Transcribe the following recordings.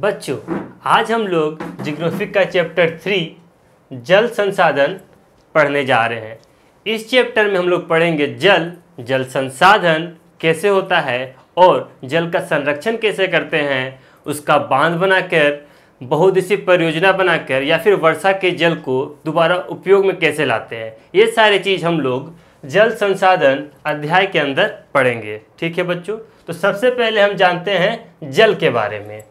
बच्चों आज हम लोग जिग्नोफिक का चैप्टर थ्री जल संसाधन पढ़ने जा रहे हैं इस चैप्टर में हम लोग पढ़ेंगे जल जल संसाधन कैसे होता है और जल का संरक्षण कैसे करते हैं उसका बांध बनाकर बहुदिशी परियोजना बनाकर या फिर वर्षा के जल को दोबारा उपयोग में कैसे लाते हैं ये सारी चीज़ हम लोग जल संसाधन अध्याय के अंदर पढ़ेंगे ठीक है बच्चों तो सबसे पहले हम जानते हैं जल के बारे में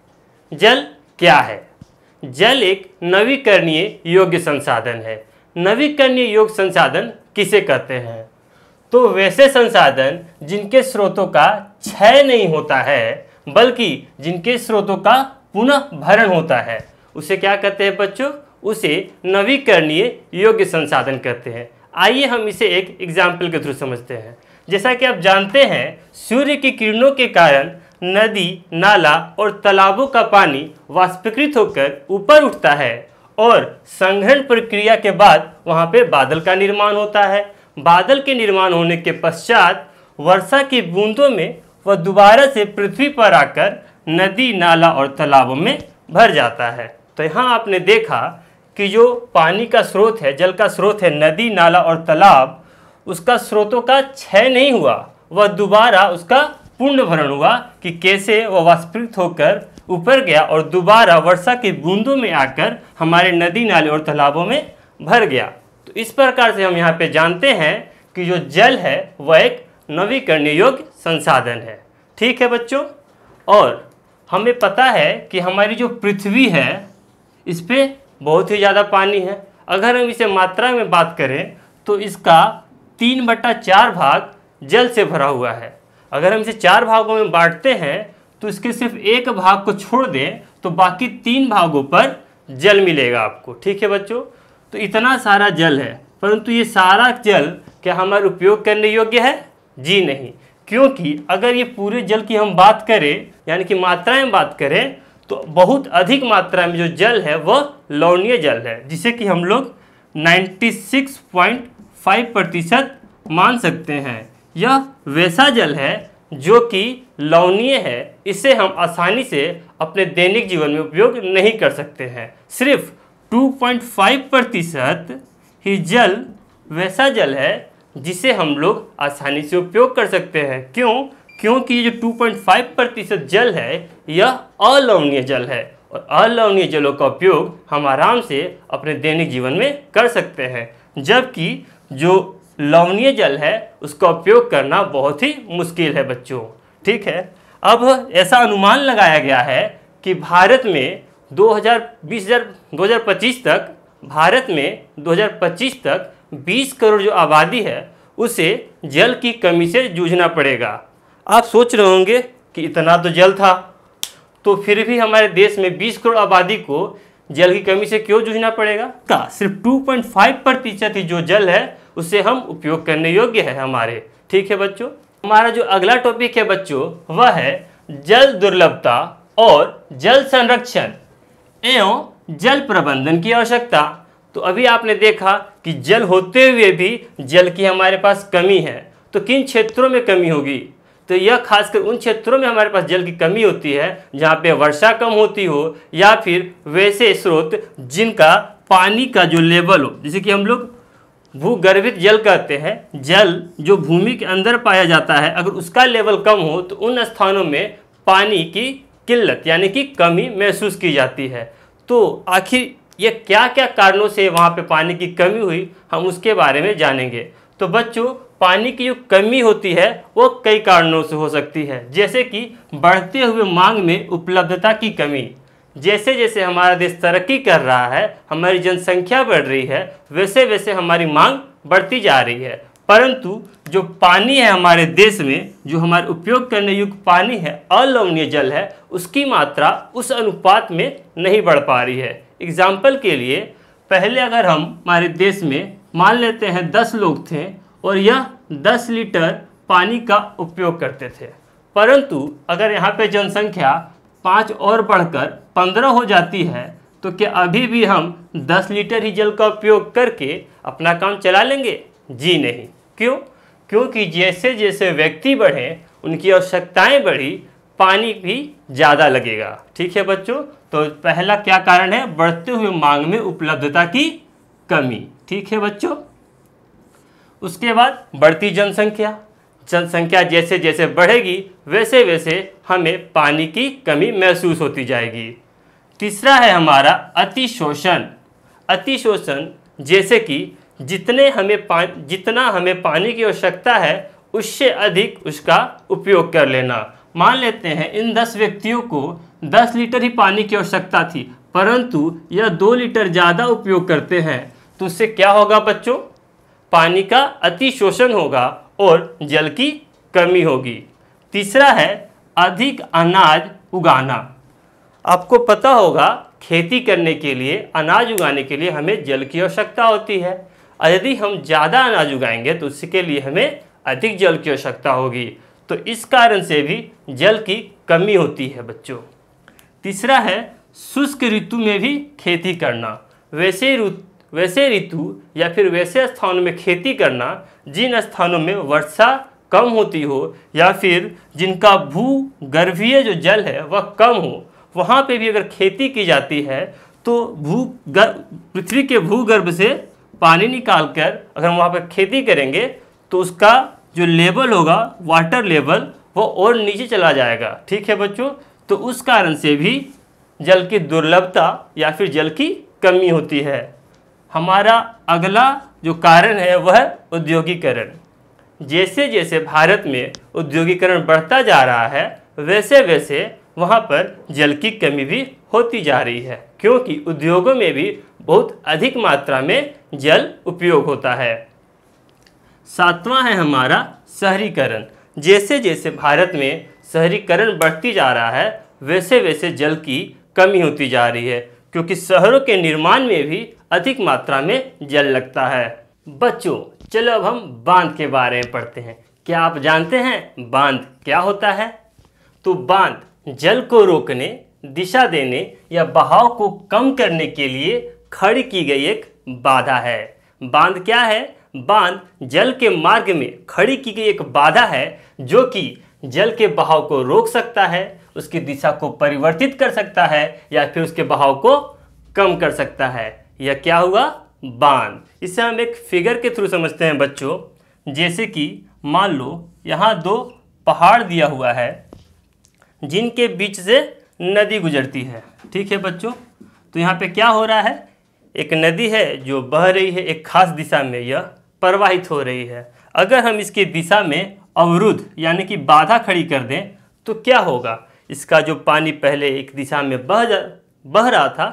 जल क्या है जल एक नवीकरणीय योग्य संसाधन है नवीकरणीय योग संसाधन किसे कहते हैं तो वैसे संसाधन जिनके स्रोतों का क्षय नहीं होता है बल्कि जिनके स्रोतों का पुनः भरण होता है उसे क्या कहते हैं बच्चों उसे नवीकरणीय योग्य संसाधन कहते हैं आइए हम इसे एक एग्जाम्पल के थ्रू समझते हैं जैसा कि आप जानते हैं सूर्य की किरणों के कारण नदी नाला और तालाबों का पानी वाष्पीकृत होकर ऊपर उठता है और संग्रहण प्रक्रिया के बाद वहाँ पे बादल का निर्माण होता है बादल के निर्माण होने के पश्चात वर्षा की बूंदों में वह दोबारा से पृथ्वी पर आकर नदी नाला और तालाबों में भर जाता है तो यहाँ आपने देखा कि जो पानी का स्रोत है जल का स्रोत है नदी नाला और तालाब उसका स्रोतों का क्षय नहीं हुआ वह दोबारा उसका पूर्ण भरण हुआ कि कैसे वह वाष्पित होकर ऊपर गया और दोबारा वर्षा की बूंदों में आकर हमारे नदी नाले और तालाबों में भर गया तो इस प्रकार से हम यहाँ पे जानते हैं कि जो जल है वह एक नवीकरणीय योग्य संसाधन है ठीक है बच्चों और हमें पता है कि हमारी जो पृथ्वी है इस पर बहुत ही ज़्यादा पानी है अगर हम इसे मात्रा में बात करें तो इसका तीन बटा चार भाग जल से भरा हुआ है अगर हम इसे चार भागों में बांटते हैं तो इसके सिर्फ एक भाग को छोड़ दें तो बाकी तीन भागों पर जल मिलेगा आपको ठीक है बच्चों तो इतना सारा जल है परंतु ये सारा जल क्या हमारे उपयोग करने योग्य है जी नहीं क्योंकि अगर ये पूरे जल की हम बात करें यानी कि मात्राएं बात करें तो बहुत अधिक मात्रा में जो जल है वह लौनीय जल है जिसे कि हम लोग 96.5 प्रतिशत मान सकते हैं यह वैसा जल है जो कि लवणीय है इसे हम आसानी से अपने दैनिक जीवन में उपयोग नहीं कर सकते हैं सिर्फ 2.5 प्रतिशत ही जल वैसा जल है जिसे हम लोग आसानी से उपयोग कर सकते हैं क्यों क्योंकि जो 2.5 प्रतिशत जल है यह अलवणीय जल है और अलवणीय जलों का उपयोग हम आराम से अपने दैनिक जीवन में कर सकते हैं जबकि जो लवणीय जल है उसका उपयोग करना बहुत ही मुश्किल है बच्चों ठीक है अब ऐसा अनुमान लगाया गया है कि भारत में 2020 2025 तक भारत में 2025 तक 20 करोड़ जो आबादी है उसे जल की कमी से जूझना पड़ेगा आप सोच रहे होंगे कि इतना तो जल था तो फिर भी हमारे देश में 20 करोड़ आबादी को जल की कमी से क्यों जूझना पड़ेगा का सिर्फ 2.5 प्रतिशत ही जो जल है उसे हम उपयोग करने योग्य है हमारे ठीक है बच्चों हमारा जो अगला टॉपिक है बच्चों वह है जल दुर्लभता और जल संरक्षण एवं जल प्रबंधन की आवश्यकता तो अभी आपने देखा कि जल होते हुए भी जल की हमारे पास कमी है तो किन क्षेत्रों में कमी होगी तो यह खासकर उन क्षेत्रों में हमारे पास जल की कमी होती है जहाँ पे वर्षा कम होती हो या फिर वैसे स्रोत जिनका पानी का जो लेवल हो जैसे कि हम लोग भूगर्भित जल कहते हैं जल जो भूमि के अंदर पाया जाता है अगर उसका लेवल कम हो तो उन स्थानों में पानी की किल्लत यानी कि कमी महसूस की जाती है तो आखिर ये क्या क्या कारणों से वहाँ पे पानी की कमी हुई हम उसके बारे में जानेंगे तो बच्चों पानी की जो कमी होती है वो कई कारणों से हो सकती है जैसे कि बढ़ते हुए मांग में उपलब्धता की कमी जैसे जैसे हमारा देश तरक्की कर रहा है हमारी जनसंख्या बढ़ रही है वैसे वैसे हमारी मांग बढ़ती जा रही है परंतु जो पानी है हमारे देश में जो हमारे उपयोग करने युक्त पानी है अलवणीय जल है उसकी मात्रा उस अनुपात में नहीं बढ़ पा रही है एग्जाम्पल के लिए पहले अगर हम हमारे देश में मान लेते हैं दस लोग थे और यह दस लीटर पानी का उपयोग करते थे परंतु अगर यहाँ पे जनसंख्या पाँच और बढ़कर पंद्रह हो जाती है तो क्या अभी भी हम दस लीटर ही जल का उपयोग करके अपना काम चला लेंगे जी नहीं क्यों क्योंकि जैसे जैसे व्यक्ति बढ़े उनकी आवश्यकताएं बढ़ी पानी भी ज़्यादा लगेगा ठीक है बच्चों तो पहला क्या कारण है बढ़ते हुए मांग में उपलब्धता की कमी ठीक है बच्चों उसके बाद बढ़ती जनसंख्या जनसंख्या जैसे जैसे बढ़ेगी वैसे वैसे हमें पानी की कमी महसूस होती जाएगी तीसरा है हमारा अतिशोषण अतिशोषण जैसे कि जितने हमें पा जितना हमें पानी की आवश्यकता है उससे अधिक उसका उपयोग कर लेना मान लेते हैं इन दस व्यक्तियों को दस लीटर ही पानी की आवश्यकता थी परंतु यह दो लीटर ज़्यादा उपयोग करते हैं तो उससे क्या होगा बच्चों पानी का अतिशोषण होगा और जल की कमी होगी तीसरा है अधिक अनाज उगाना आपको पता होगा खेती करने के लिए अनाज उगाने के लिए हमें जल की आवश्यकता होती है और यदि हम ज़्यादा अनाज उगाएंगे तो उसके लिए हमें अधिक जल की आवश्यकता होगी तो इस कारण से भी जल की कमी होती है बच्चों तीसरा है शुष्क ऋतु में भी खेती करना वैसे वैसे ऋतु या फिर वैसे स्थानों में खेती करना जिन स्थानों में वर्षा कम होती हो या फिर जिनका गर्भीय जो जल है वह कम हो वहाँ पे भी अगर खेती की जाती है तो भू पृथ्वी के भूगर्भ से पानी निकाल कर अगर हम वहाँ पर खेती करेंगे तो उसका जो लेवल होगा वाटर लेवल वो और नीचे चला जाएगा ठीक है बच्चों तो उस कारण से भी जल की दुर्लभता या फिर जल की कमी होती है हमारा अगला जो कारण है वह उद्योगीकरण जैसे जैसे भारत में उद्योगीकरण बढ़ता जा रहा है वैसे वैसे वहाँ पर जल की कमी भी होती जा रही है क्योंकि उद्योगों में भी बहुत अधिक मात्रा में जल उपयोग होता है सातवां है हमारा शहरीकरण जैसे जैसे भारत में शहरीकरण बढ़ती जा रहा है वैसे वैसे जल की कमी होती जा रही है क्योंकि शहरों के निर्माण में भी अधिक मात्रा में जल लगता है बच्चों चलो अब हम बांध के बारे में पढ़ते हैं क्या आप जानते हैं बांध क्या होता है तो बांध जल को रोकने दिशा देने या बहाव को कम करने के लिए खड़ी की गई एक बाधा है बांध क्या है बांध जल के मार्ग में खड़ी की गई एक बाधा है जो कि जल के बहाव को रोक सकता है उसकी दिशा को परिवर्तित कर सकता है या फिर उसके बहाव को कम कर सकता है या क्या हुआ बांध इसे हम एक फिगर के थ्रू समझते हैं बच्चों जैसे कि मान लो यहाँ दो पहाड़ दिया हुआ है जिनके बीच से नदी गुजरती है ठीक है बच्चों तो यहाँ पे क्या हो रहा है एक नदी है जो बह रही है एक खास दिशा में यह प्रवाहित हो रही है अगर हम इसके दिशा में अवरुद्ध यानी कि बाधा खड़ी कर दें तो क्या होगा इसका जो पानी पहले एक दिशा में बह जा बह रहा था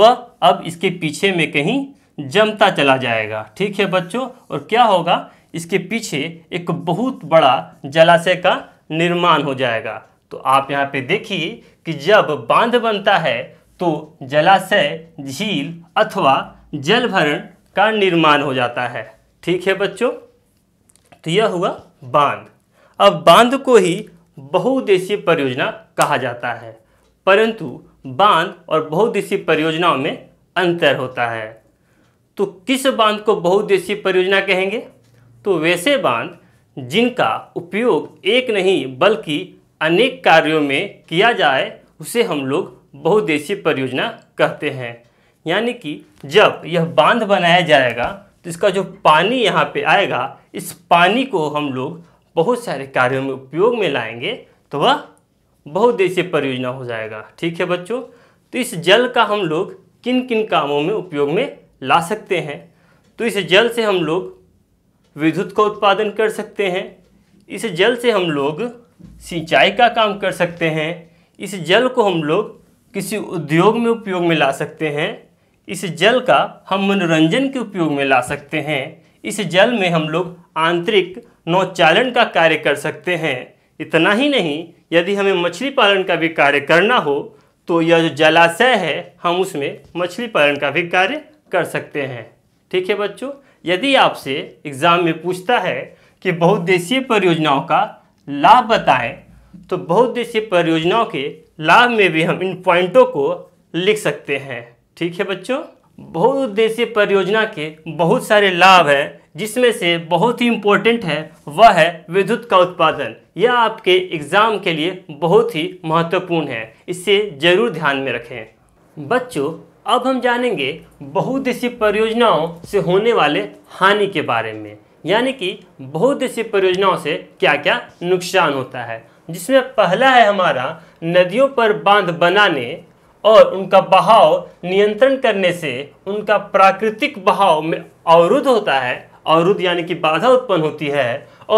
वह अब इसके पीछे में कहीं जमता चला जाएगा ठीक है बच्चों और क्या होगा इसके पीछे एक बहुत बड़ा जलाशय का निर्माण हो जाएगा तो आप यहाँ पे देखिए कि जब बांध बनता है तो जलाशय झील अथवा जलभरण का निर्माण हो जाता है ठीक है बच्चों तो यह हुआ बांध अब बांध को ही बहुउद्देशीय परियोजना कहा जाता है परंतु बांध और बहुद्देशीय परियोजनाओं में अंतर होता है तो किस बांध को बहुद्देशीय परियोजना कहेंगे तो वैसे बांध जिनका उपयोग एक नहीं बल्कि अनेक कार्यों में किया जाए उसे हम लोग बहुद्देशीय परियोजना कहते हैं यानी कि जब यह बांध बनाया जाएगा तो इसका जो पानी यहाँ पे आएगा इस पानी को हम लोग बहुत सारे कार्यों में उपयोग में लाएंगे तो वह बहुउद्देशीय परियोजना हो जाएगा ठीक है बच्चों तो इस जल का हम लोग किन किन कामों में उपयोग में ला सकते हैं तो इस जल से हम लोग विद्युत का उत्पादन कर सकते हैं इस जल से हम लोग सिंचाई का काम कर सकते हैं इस जल को हम लोग किसी उद्योग में उपयोग में ला सकते हैं इस जल का हम मनोरंजन के उपयोग में ला सकते हैं इस जल में हम लोग आंतरिक नौचालन का कार्य कर सकते हैं इतना ही नहीं यदि हमें मछली पालन का भी कार्य करना हो तो यह जो जलाशय है हम उसमें मछली पालन का भी कार्य कर सकते हैं ठीक है बच्चों यदि आपसे एग्ज़ाम में पूछता है कि बहुद्देशीय परियोजनाओं का लाभ बताएं तो बहुद्देशीय परियोजनाओं के लाभ में भी हम इन पॉइंटों को लिख सकते हैं ठीक है बच्चों बहुउद्देशीय परियोजना के बहुत सारे लाभ हैं जिसमें से बहुत ही इम्पोर्टेंट है वह है विद्युत का उत्पादन यह आपके एग्ज़ाम के लिए बहुत ही महत्वपूर्ण है इसे ज़रूर ध्यान में रखें बच्चों अब हम जानेंगे बहुउद्देशीय परियोजनाओं से होने वाले हानि के बारे में यानी कि बहुउद्देशीय परियोजनाओं से क्या क्या नुकसान होता है जिसमें पहला है हमारा नदियों पर बांध बनाने और उनका बहाव नियंत्रण करने से उनका प्राकृतिक बहाव में अवरुद्ध होता है अवरुद्ध यानी कि बाधा उत्पन्न होती है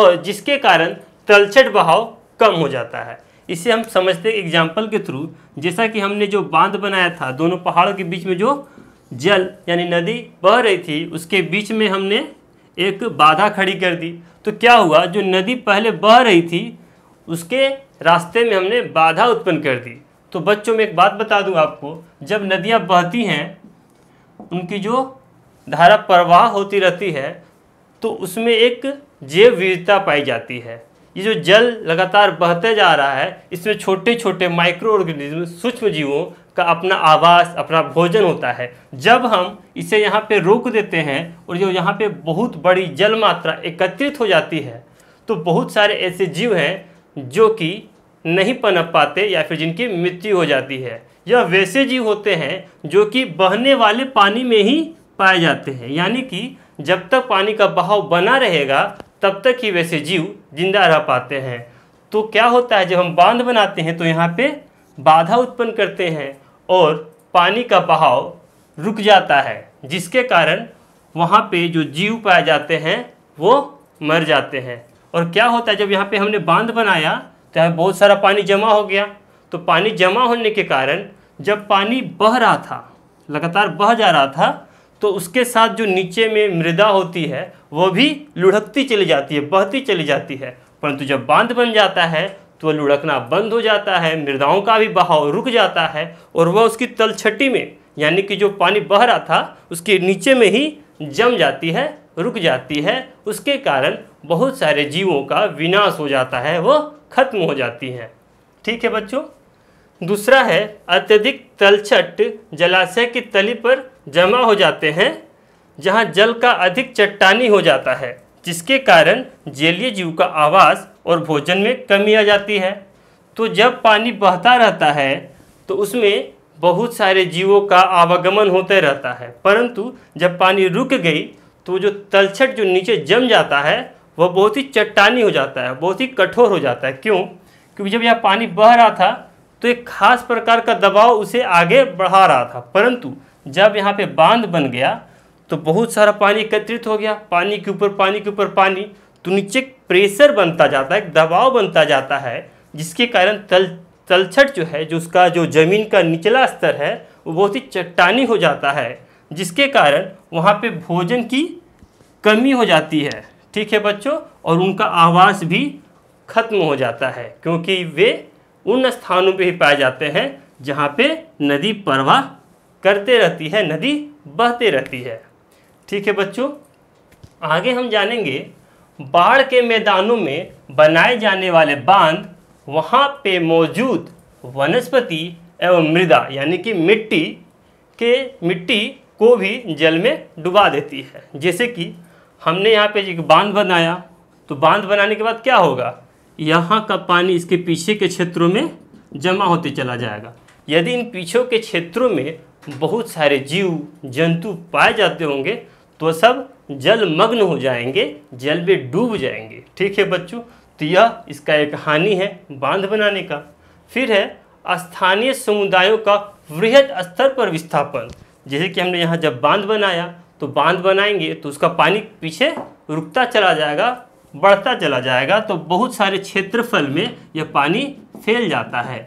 और जिसके कारण तलछट बहाव कम हो जाता है इसे हम समझते हैं एग्जाम्पल के थ्रू जैसा कि हमने जो बांध बनाया था दोनों पहाड़ों के बीच में जो जल यानी नदी बह रही थी उसके बीच में हमने एक बाधा खड़ी कर दी तो क्या हुआ जो नदी पहले बह रही थी उसके रास्ते में हमने बाधा उत्पन्न कर दी तो बच्चों में एक बात बता दूं आपको जब नदियाँ बहती हैं उनकी जो धारा प्रवाह होती रहती है तो उसमें एक जैव विविधता पाई जाती है ये जो जल लगातार बहते जा रहा है इसमें छोटे छोटे माइक्रो ऑर्गेनिज्म सूक्ष्म जीवों का अपना आवास अपना भोजन होता है जब हम इसे यहाँ पे रोक देते हैं और जो यहाँ पे बहुत बड़ी जल मात्रा एकत्रित हो जाती है तो बहुत सारे ऐसे जीव हैं जो कि नहीं पनप पाते या फिर जिनकी मृत्यु हो जाती है यह वैसे जीव होते हैं जो कि बहने वाले पानी में ही पाए जाते हैं यानी कि जब तक पानी का बहाव बना रहेगा तब तक ही वैसे जीव जिंदा रह पाते हैं तो क्या होता है जब हम बांध बनाते हैं तो यहाँ पे बाधा उत्पन्न करते हैं और पानी का बहाव रुक जाता है जिसके कारण वहाँ पे जो जीव पाए जाते हैं वो मर जाते हैं और क्या होता है जब यहाँ पे हमने बांध बनाया चाहे बहुत सारा पानी जमा हो गया तो पानी जमा होने के कारण जब पानी बह रहा था लगातार बह जा रहा था तो उसके साथ जो नीचे में मृदा होती है वो भी लुढ़कती चली जाती है बहती चली जाती है परंतु जब बांध बन जाता है तो वह लुढ़कना बंद हो जाता है मृदाओं का भी बहाव रुक जाता है और वह उसकी तलछटी में यानी कि जो पानी बह रहा था उसके नीचे में ही जम जाती है रुक जाती है उसके कारण बहुत सारे जीवों का विनाश हो जाता है वह खत्म हो जाती हैं ठीक है बच्चों दूसरा है अत्यधिक तलछट जलाशय की तली पर जमा हो जाते हैं जहाँ जल का अधिक चट्टानी हो जाता है जिसके कारण जलीय जीव का आवास और भोजन में कमी आ जाती है तो जब पानी बहता रहता है तो उसमें बहुत सारे जीवों का आवागमन होते रहता है परंतु जब पानी रुक गई तो जो तलछट जो नीचे जम जाता है वह बहुत ही चट्टानी हो जाता है बहुत ही कठोर हो जाता है क्यों क्योंकि जब यह पानी बह रहा था तो एक खास प्रकार का दबाव उसे आगे बढ़ा रहा था परंतु जब यहाँ पे बांध बन गया तो बहुत सारा पानी एकत्रित हो गया पानी के ऊपर पानी के ऊपर पानी तो नीचे प्रेशर बनता जाता है दबाव बनता जाता है जिसके कारण तल तलछट जो है जो उसका जो ज़मीन का निचला स्तर है वो बहुत ही चट्टानी हो जाता है जिसके कारण वहाँ पे भोजन की कमी हो जाती है ठीक है बच्चों और उनका आवास भी खत्म हो जाता है क्योंकि वे उन स्थानों पे ही पाए जाते हैं जहाँ पे नदी प्रवाह करते रहती है नदी बहते रहती है ठीक है बच्चों आगे हम जानेंगे बाढ़ के मैदानों में बनाए जाने वाले बांध वहाँ पे मौजूद वनस्पति एवं मृदा यानी कि मिट्टी के मिट्टी को भी जल में डुबा देती है जैसे कि हमने यहाँ पे एक बांध बनाया तो बांध बनाने के बाद क्या होगा यहाँ का पानी इसके पीछे के क्षेत्रों में जमा होते चला जाएगा यदि इन पीछों के क्षेत्रों में बहुत सारे जीव जंतु पाए जाते होंगे तो सब जलमग्न हो जाएंगे जल में डूब जाएंगे ठीक है बच्चों तो यह इसका एक हानि है बांध बनाने का फिर है स्थानीय समुदायों का वृहद स्तर पर विस्थापन जैसे कि हमने यहाँ जब बांध बनाया तो बांध बनाएंगे तो उसका पानी पीछे रुकता चला जाएगा बढ़ता चला जाएगा तो बहुत सारे क्षेत्रफल में यह पानी फैल जाता है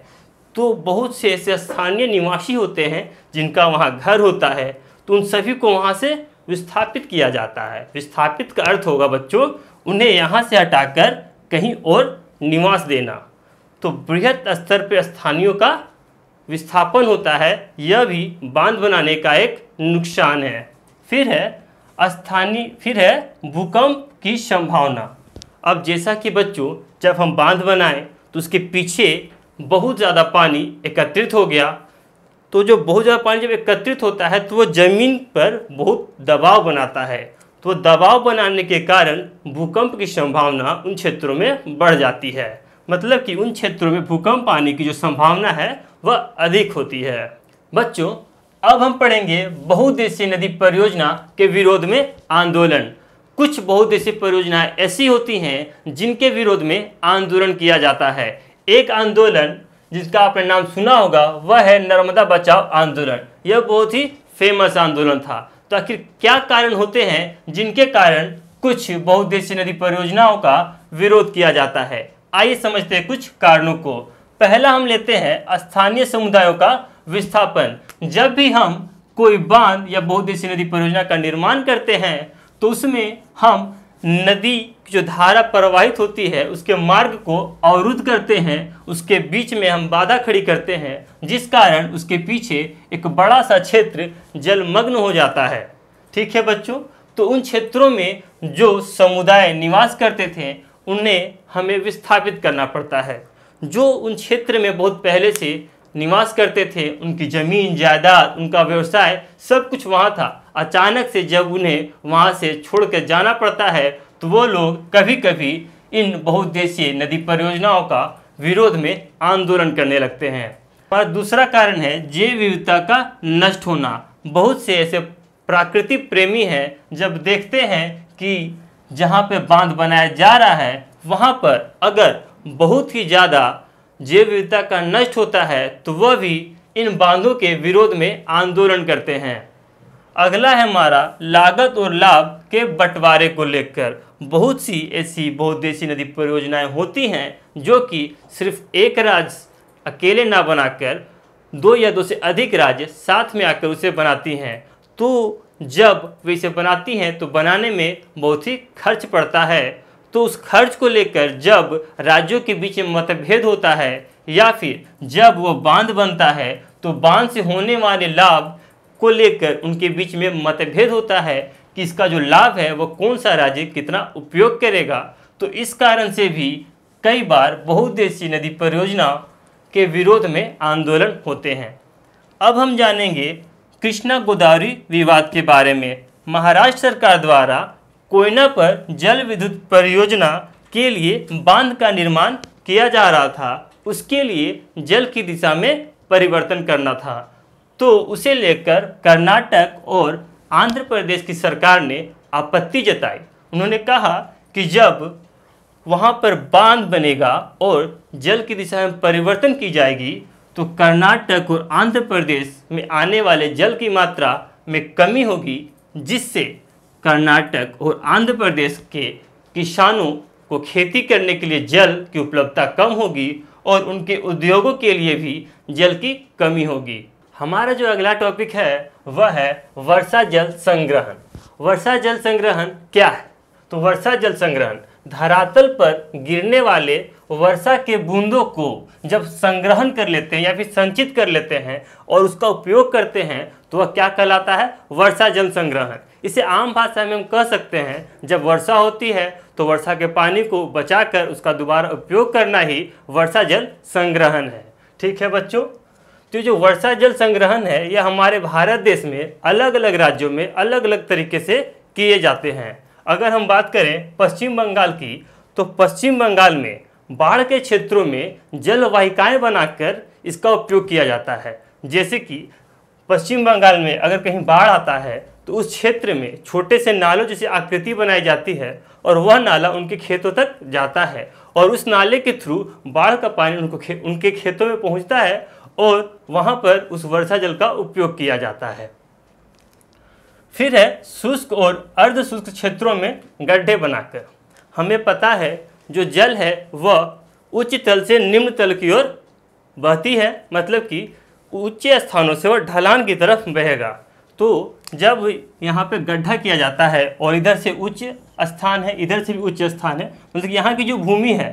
तो बहुत से ऐसे स्थानीय निवासी होते हैं जिनका वहाँ घर होता है तो उन सभी को वहाँ से विस्थापित किया जाता है विस्थापित का अर्थ होगा बच्चों उन्हें यहाँ से हटाकर कहीं और निवास देना तो बृहद स्तर पर स्थानियों का विस्थापन होता है यह भी बांध बनाने का एक नुकसान है फिर है स्थानीय फिर है भूकंप की संभावना अब जैसा कि बच्चों जब हम बांध बनाएं तो उसके पीछे बहुत ज़्यादा पानी एकत्रित हो गया तो जो बहुत ज़्यादा पानी जब एकत्रित होता है तो वो ज़मीन पर बहुत दबाव बनाता है तो दबाव बनाने के कारण भूकंप की संभावना उन क्षेत्रों में बढ़ जाती है मतलब कि उन क्षेत्रों में भूकंप आने की जो संभावना है वह अधिक होती है बच्चों अब हम पढ़ेंगे बहुउद्देशीय नदी परियोजना के विरोध में आंदोलन कुछ बहुउद्देशीय परियोजनाएं ऐसी होती हैं जिनके विरोध में आंदोलन किया जाता है एक आंदोलन जिसका आपने नाम सुना होगा वह है नर्मदा बचाओ आंदोलन यह बहुत ही फेमस आंदोलन था तो आखिर क्या कारण होते हैं जिनके कारण कुछ बहुउद्देशीय नदी परियोजनाओं का विरोध किया जाता है आइए समझते हैं कुछ कारणों को पहला हम लेते हैं स्थानीय समुदायों का विस्थापन जब भी हम कोई बांध या बहुद्देशीय नदी परियोजना का निर्माण करते हैं तो उसमें हम नदी जो धारा प्रवाहित होती है उसके मार्ग को अवरुद्ध करते हैं उसके बीच में हम बाधा खड़ी करते हैं जिस कारण उसके पीछे एक बड़ा सा क्षेत्र जलमग्न हो जाता है ठीक है बच्चों तो उन क्षेत्रों में जो समुदाय निवास करते थे उन्हें हमें विस्थापित करना पड़ता है जो उन क्षेत्र में बहुत पहले से निवास करते थे उनकी ज़मीन जायदाद उनका व्यवसाय सब कुछ वहाँ था अचानक से जब उन्हें वहाँ से छोड़ कर जाना पड़ता है तो वो लोग कभी कभी इन बहुद्देशीय नदी परियोजनाओं का विरोध में आंदोलन करने लगते हैं और दूसरा कारण है जैव विविधता का नष्ट होना बहुत से ऐसे प्राकृतिक प्रेमी हैं जब देखते हैं कि जहाँ पे बांध बनाया जा रहा है वहाँ पर अगर बहुत ही ज़्यादा जैव विविधता का नष्ट होता है तो वह भी इन बांधों के विरोध में आंदोलन करते हैं अगला है हमारा लागत और लाभ के बंटवारे को लेकर बहुत सी ऐसी बहुद्देशी नदी परियोजनाएं होती हैं जो कि सिर्फ एक राज्य अकेले ना बनाकर दो या दो से अधिक राज्य साथ में आकर उसे बनाती हैं तो जब वे इसे बनाती हैं तो बनाने में बहुत ही खर्च पड़ता है तो उस खर्च को लेकर जब राज्यों के बीच में मतभेद होता है या फिर जब वो बांध बनता है तो बांध से होने वाले लाभ को लेकर उनके बीच में मतभेद होता है कि इसका जो लाभ है वह कौन सा राज्य कितना उपयोग करेगा तो इस कारण से भी कई बार बहुद्देशी नदी परियोजना के विरोध में आंदोलन होते हैं अब हम जानेंगे कृष्णा गोदावरी विवाद के बारे में महाराष्ट्र सरकार द्वारा कोयना पर जल विद्युत परियोजना के लिए बांध का निर्माण किया जा रहा था उसके लिए जल की दिशा में परिवर्तन करना था तो उसे लेकर कर्नाटक और आंध्र प्रदेश की सरकार ने आपत्ति जताई उन्होंने कहा कि जब वहाँ पर बांध बनेगा और जल की दिशा में परिवर्तन की जाएगी तो कर्नाटक और आंध्र प्रदेश में आने वाले जल की मात्रा में कमी होगी जिससे कर्नाटक और आंध्र प्रदेश के किसानों को खेती करने के लिए जल की उपलब्धता कम होगी और उनके उद्योगों के लिए भी जल की कमी होगी हमारा जो अगला टॉपिक है वह है वर्षा जल संग्रहण वर्षा जल संग्रहण क्या है तो वर्षा जल संग्रहण धरातल पर गिरने वाले वर्षा के बूंदों को जब संग्रहण कर लेते हैं या फिर संचित कर लेते हैं और उसका उपयोग करते हैं तो वह क्या कहलाता है वर्षा जल संग्रहण इसे आम भाषा में हम कह सकते हैं जब वर्षा होती है तो वर्षा के पानी को बचाकर उसका दोबारा उपयोग करना ही वर्षा जल संग्रहण है ठीक है बच्चों तो जो वर्षा जल संग्रहण है यह हमारे भारत देश में अलग अलग राज्यों में अलग अलग तरीके से किए जाते हैं अगर हम बात करें पश्चिम बंगाल की तो पश्चिम बंगाल में बाढ़ के क्षेत्रों में जलवाहिकाएँ बनाकर इसका उपयोग किया जाता है जैसे कि पश्चिम बंगाल में अगर कहीं बाढ़ आता है तो उस क्षेत्र में छोटे से नालों जैसी आकृति बनाई जाती है और वह नाला उनके खेतों तक जाता है और उस नाले के थ्रू बाढ़ का पानी उनको खे, उनके खेतों में पहुंचता है और वहां पर उस वर्षा जल का उपयोग किया जाता है फिर है शुष्क और अर्ध शुष्क क्षेत्रों में गड्ढे बनाकर हमें पता है जो जल है वह उच्च तल से निम्न तल की ओर बहती है मतलब कि ऊंचे स्थानों से वह ढलान की तरफ बहेगा तो जब यहाँ पे गड्ढा किया जाता है और इधर से उच्च स्थान है इधर से भी उच्च स्थान है मतलब यहाँ की जो भूमि है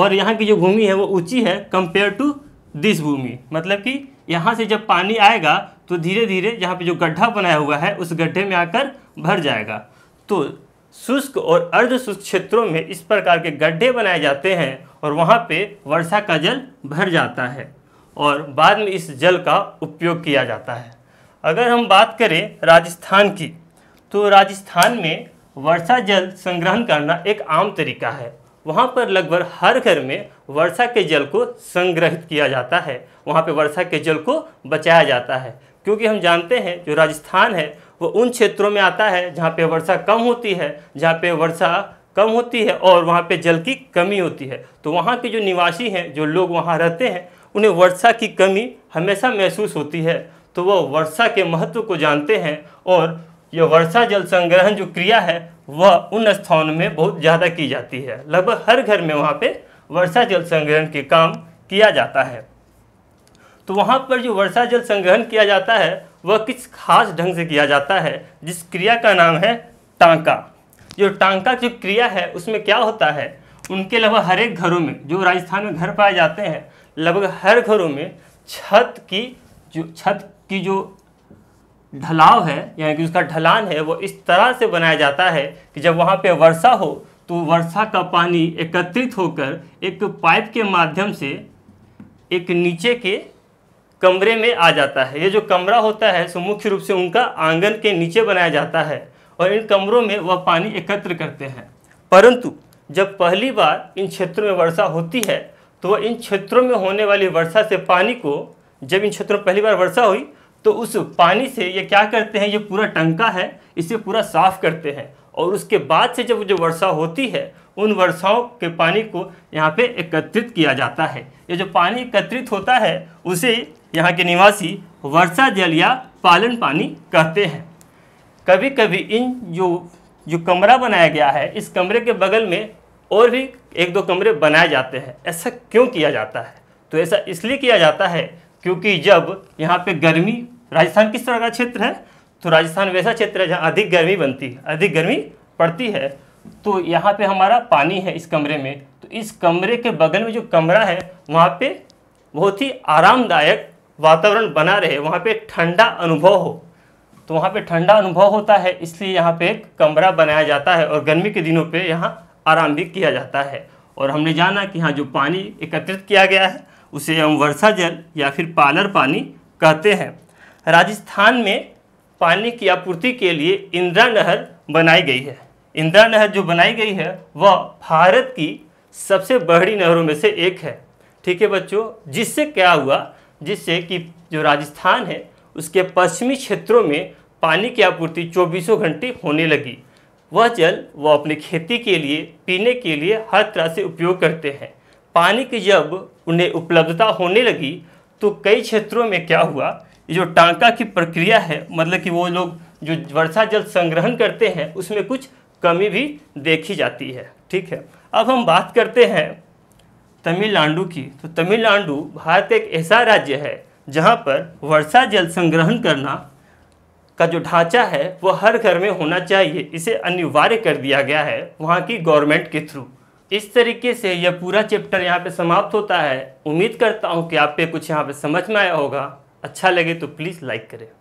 और यहाँ की जो भूमि है वो ऊंची है कंपेयर टू दिस भूमि मतलब कि यहाँ से जब पानी आएगा तो धीरे धीरे यहाँ पे जो गड्ढा बनाया हुआ है उस गड्ढे में आकर भर जाएगा तो शुष्क और अर्ध शुष्क क्षेत्रों में इस प्रकार के गड्ढे बनाए जाते हैं और वहाँ पे वर्षा का जल भर जाता है और बाद में इस जल का उपयोग किया जाता है अगर हम बात करें राजस्थान की तो राजस्थान में वर्षा जल संग्रहण करना एक आम तरीका है वहाँ पर लगभग हर घर में वर्षा के जल को संग्रहित किया जाता है वहाँ पे वर्षा के जल को बचाया जाता है क्योंकि हम जानते हैं जो राजस्थान है वो उन क्षेत्रों में आता है जहाँ पे वर्षा कम होती है जहाँ पे वर्षा कम होती है और वहाँ पे जल की कमी होती है तो वहाँ के जो निवासी हैं जो लोग वहाँ रहते हैं उन्हें वर्षा की कमी हमेशा महसूस होती है तो वो वर्षा के महत्व को जानते हैं और यह वर्षा जल संग्रहण जो क्रिया है वह उन स्थानों में बहुत ज़्यादा की जाती है लगभग हर घर में वहाँ पर वर्षा जल संग्रहण के काम किया जाता है तो वहाँ पर जो वर्षा जल संग्रहण किया जाता है वह किस खास ढंग से किया जाता है जिस क्रिया का नाम है टांका जो टांका जो क्रिया है उसमें क्या होता है उनके अलावा हर एक घरों में जो राजस्थान में घर पाए जाते हैं लगभग हर घरों में छत की जो छत की जो ढलाव है यानी कि उसका ढलान है वो इस तरह से बनाया जाता है कि जब वहाँ पे वर्षा हो तो वर्षा का पानी एकत्रित होकर एक पाइप के माध्यम से एक नीचे के कमरे में आ जाता है ये जो कमरा होता है सो मुख्य रूप से उनका आंगन के नीचे बनाया जाता है और इन कमरों में वह पानी एकत्र करते हैं परंतु जब पहली बार इन क्षेत्रों में वर्षा होती है तो वह इन क्षेत्रों में होने वाली वर्षा से पानी को जब इन क्षेत्रों में पहली बार वर्षा हुई तो उस पानी से ये क्या करते हैं ये पूरा टंका है इसे पूरा साफ करते हैं और उसके बाद से जब जो वर्षा होती है उन वर्षाओं के पानी को यहाँ पे एकत्रित किया जाता है ये जो पानी एकत्रित होता है उसे यहाँ के निवासी वर्षा जल या पालन पानी कहते हैं कभी कभी इन जो जो कमरा बनाया गया है इस कमरे के बगल में और भी एक दो कमरे बनाए जाते हैं ऐसा क्यों किया जाता है तो ऐसा इसलिए किया जाता है क्योंकि जब यहाँ पे गर्मी राजस्थान किस तरह का क्षेत्र है तो राजस्थान वैसा क्षेत्र है जहाँ अधिक गर्मी बनती है अधिक गर्मी पड़ती है तो यहाँ पे हमारा पानी है इस कमरे में तो इस कमरे के बगल में जो कमरा है वहाँ पे बहुत ही आरामदायक वातावरण बना रहे वहाँ पे ठंडा अनुभव हो तो वहाँ पे ठंडा अनुभव होता है इसलिए यहाँ पे एक कमरा बनाया जाता है और गर्मी के दिनों पे यहाँ आराम भी किया जाता है और हमने जाना कि यहाँ जो पानी एकत्रित किया गया है उसे हम वर्षा जल या फिर पालर पानी कहते हैं राजस्थान में पानी की आपूर्ति के लिए इंदिरा नहर बनाई गई है इंदिरा नहर जो बनाई गई है वह भारत की सबसे बड़ी नहरों में से एक है ठीक है बच्चों जिससे क्या हुआ जिससे कि जो राजस्थान है उसके पश्चिमी क्षेत्रों में पानी की आपूर्ति चौबीसों घंटे होने लगी वह जल वह अपनी खेती के लिए पीने के लिए हर तरह से उपयोग करते हैं पानी की जब उन्हें उपलब्धता होने लगी तो कई क्षेत्रों में क्या हुआ ये जो टांका की प्रक्रिया है मतलब कि वो लोग जो वर्षा जल संग्रहण करते हैं उसमें कुछ कमी भी देखी जाती है ठीक है अब हम बात करते हैं तमिलनाडु की तो तमिलनाडु भारत एक ऐसा राज्य है जहाँ पर वर्षा जल संग्रहण करना का जो ढांचा है वो हर घर में होना चाहिए इसे अनिवार्य कर दिया गया है वहाँ की गवर्नमेंट के थ्रू इस तरीके से यह पूरा चैप्टर यहाँ पे समाप्त होता है उम्मीद करता हूँ कि आप पे कुछ यहाँ पे समझ में आया होगा अच्छा लगे तो प्लीज़ लाइक करें